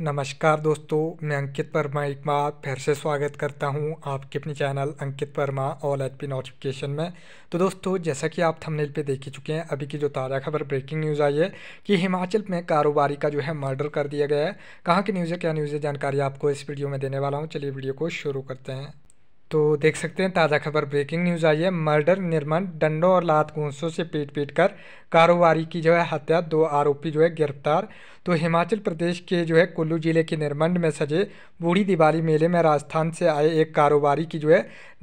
नमस्कार दोस्तों मैं अंकित वर्मा एक बार फिर से स्वागत करता हूं आपके अपने चैनल अंकित वर्मा ऑल एच पी नोटिफिकेशन में तो दोस्तों जैसा कि आप थंबनेल पे देख ही चुके हैं अभी की जो ताज़ा खबर ब्रेकिंग न्यूज़ आई है कि हिमाचल में कारोबारी का जो है मर्डर कर दिया गया है कहाँ की न्यूज़ है क्या न्यूज़ है जानकारी आपको इस वीडियो में देने वाला हूँ चलिए वीडियो को शुरू करते हैं तो देख सकते हैं ताज़ा खबर ब्रेकिंग न्यूज़ आई है मर्डर निर्माण डंडों और लात घूसों से पीट पीट कर कारोबारी की जो है हत्या दो आरोपी जो है गिरफ्तार तो हिमाचल प्रदेश के जो है कुल्लू जिले के निर्मंड में सजे बूढ़ी दिवाली मेले में राजस्थान से आए एक कारोबारी की जो है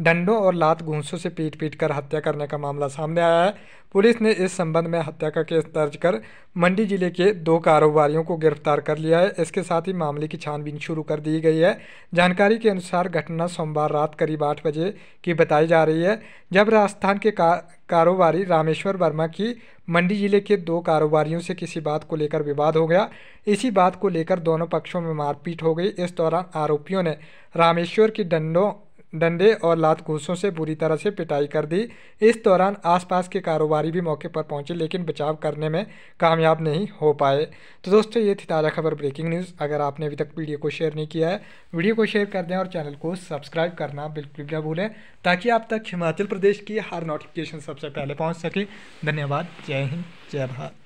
डंडों और लात घूसों से पीट पीट कर हत्या करने का मामला सामने आया है पुलिस ने इस संबंध में हत्या का केस दर्ज कर मंडी जिले के दो कारोबारियों को गिरफ्तार कर लिया है इसके साथ ही मामले की छानबीन शुरू कर दी गई है जानकारी के अनुसार घटना सोमवार रात करीब आठ बजे की बताई जा रही है जब राजस्थान के का, कारोबारी रामेश्वर वर्मा की मंडी जिले के दो कारोबारियों से किसी बात को लेकर विवाद हो गया इसी बात को लेकर दोनों पक्षों में मारपीट हो गई इस दौरान आरोपियों ने रामेश्वर की डंडों डंडे और लात घूसों से बुरी तरह से पिटाई कर दी इस दौरान आसपास के कारोबारी भी मौके पर पहुंचे लेकिन बचाव करने में कामयाब नहीं हो पाए तो दोस्तों ये थी ताज़ा खबर ब्रेकिंग न्यूज़ अगर आपने अभी तक वीडियो को शेयर नहीं किया है वीडियो को शेयर कर दें और चैनल को सब्सक्राइब करना बिल्कुल भी ना भूलें ताकि आप तक हिमाचल प्रदेश की हर नोटिफिकेशन सबसे पहले पहुँच सके धन्यवाद जय हिंद जय भारत